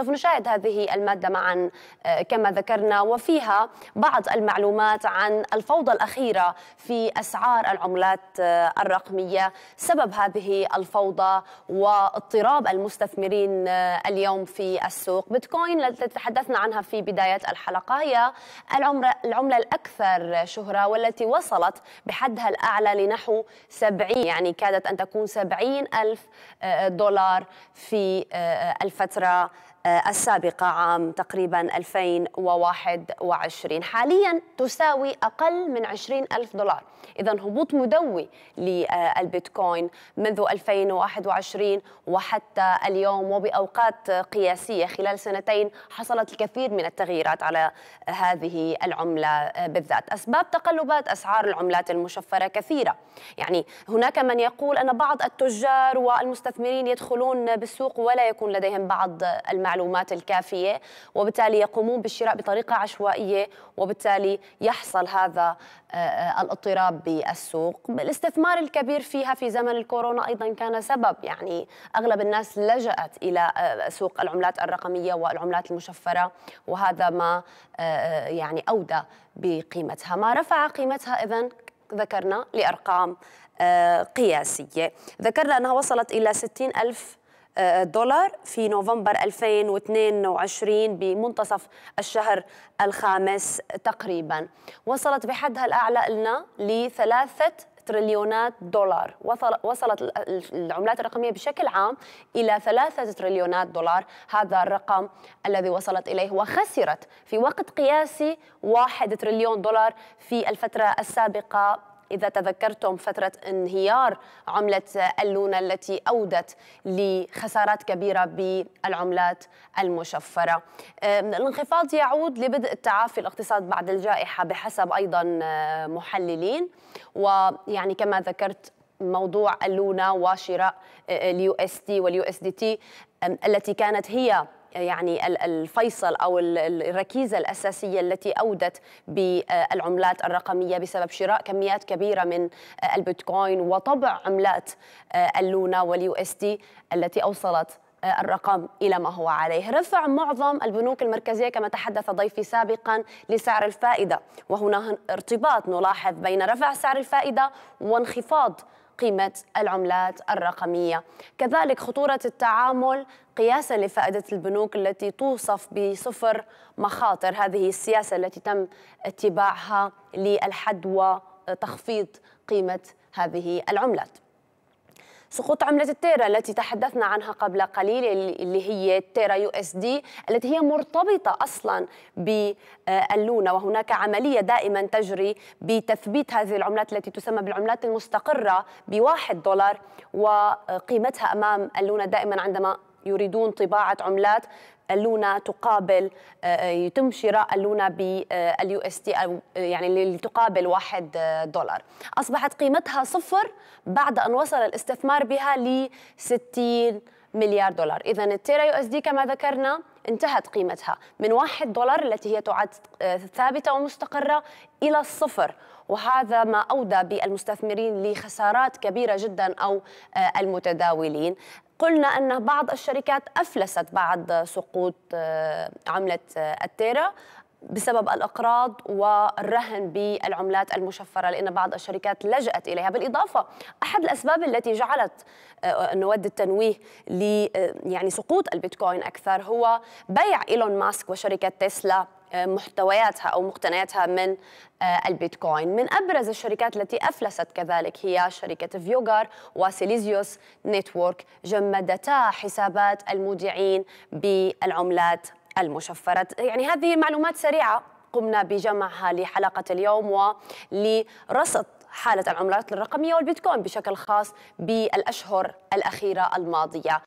سوف نشاهد هذه المادة معا آه، كما ذكرنا وفيها بعض المعلومات عن الفوضى الأخيرة في أسعار العملات آه، الرقمية سبب هذه الفوضى واضطراب المستثمرين آه، اليوم في السوق بيتكوين التي تحدثنا عنها في بداية الحلقة هي العملة الأكثر شهرة والتي وصلت بحدها الأعلى لنحو 70 يعني كادت أن تكون 70 ألف دولار في الفترة السابقة عام تقريبا 2021 حاليا تساوي أقل من 20 ألف دولار إذا هبوط مدوي للبيتكوين منذ 2021 وحتى اليوم وبأوقات قياسية خلال سنتين حصلت الكثير من التغييرات على هذه العملة بالذات أسباب تقلبات أسعار العملات المشفرة كثيرة يعني هناك من يقول أن بعض التجار والمستثمرين يدخلون بالسوق ولا يكون لديهم بعض المعلومات المعلومات الكافية وبالتالي يقومون بالشراء بطريقة عشوائية وبالتالي يحصل هذا آه، آه، الاضطراب بالسوق الاستثمار الكبير فيها في زمن الكورونا أيضا كان سبب يعني أغلب الناس لجأت إلى آه، سوق العملات الرقمية والعملات المشفرة وهذا ما يعني أودى بقيمتها ما رفع قيمتها إذا ذكرنا لأرقام قياسية ذكرنا أنها وصلت إلى 60 ألف آه، دولار في نوفمبر 2022 بمنتصف الشهر الخامس تقريبا وصلت بحدها الأعلى لنا لثلاثة تريليونات دولار وصلت العملات الرقمية بشكل عام إلى ثلاثة تريليونات دولار هذا الرقم الذي وصلت إليه وخسرت في وقت قياسي واحد تريليون دولار في الفترة السابقة إذا تذكرتم فترة انهيار عملة اللونة التي أودت لخسارات كبيرة بالعملات المشفرة الانخفاض يعود لبدء التعافي الاقتصاد بعد الجائحة بحسب أيضا محللين ويعني كما ذكرت موضوع اللونة وشراء اليو اس دي واليو اس دي تي التي كانت هي يعني الفيصل أو الركيزة الأساسية التي أودت بالعملات الرقمية بسبب شراء كميات كبيرة من البيتكوين وطبع عملات اللونا واليو اس دي التي أوصلت الرقم إلى ما هو عليه رفع معظم البنوك المركزية كما تحدث ضيفي سابقا لسعر الفائدة وهنا ارتباط نلاحظ بين رفع سعر الفائدة وانخفاض قيمة العملات الرقمية كذلك خطورة التعامل قياسا لفائدة البنوك التي توصف بصفر مخاطر هذه السياسة التي تم اتباعها للحد وتخفيض قيمة هذه العملات سقوط عملة التيرا التي تحدثنا عنها قبل قليل اللي هي التيرا يو اس دي التي هي مرتبطة أصلا باللونة وهناك عملية دائما تجري بتثبيت هذه العملات التي تسمى بالعملات المستقرة بواحد دولار وقيمتها أمام اللونة دائما عندما يريدون طباعة عملات اللونة تقابل آه، يتم شراء اللونة باليو آه، اس تي أو يعني اللي تقابل واحد آه، دولار أصبحت قيمتها صفر بعد أن وصل الاستثمار بها ل 60 مليار دولار إذا التيرا يو اس دي كما ذكرنا انتهت قيمتها من واحد دولار التي هي تعد ثابتة ومستقرة إلى الصفر وهذا ما أودى بالمستثمرين لخسارات كبيرة جدا أو المتداولين قلنا أن بعض الشركات أفلست بعد سقوط آه، عملة آه، التيرا بسبب الأقراض والرهن بالعملات المشفرة لأن بعض الشركات لجأت إليها بالإضافة أحد الأسباب التي جعلت آه، نود التنويه ل يعني سقوط البيتكوين أكثر هو بيع إيلون ماسك وشركة تسلا محتوياتها او مقتنياتها من آه، البيتكوين من ابرز الشركات التي افلست كذلك هي شركه فيوغر وسيليزيوس نتورك جمدتا حسابات المودعين بالعملات المشفره يعني هذه معلومات سريعه قمنا بجمعها لحلقه اليوم ولرصد حاله العملات الرقميه والبيتكوين بشكل خاص بالاشهر الاخيره الماضيه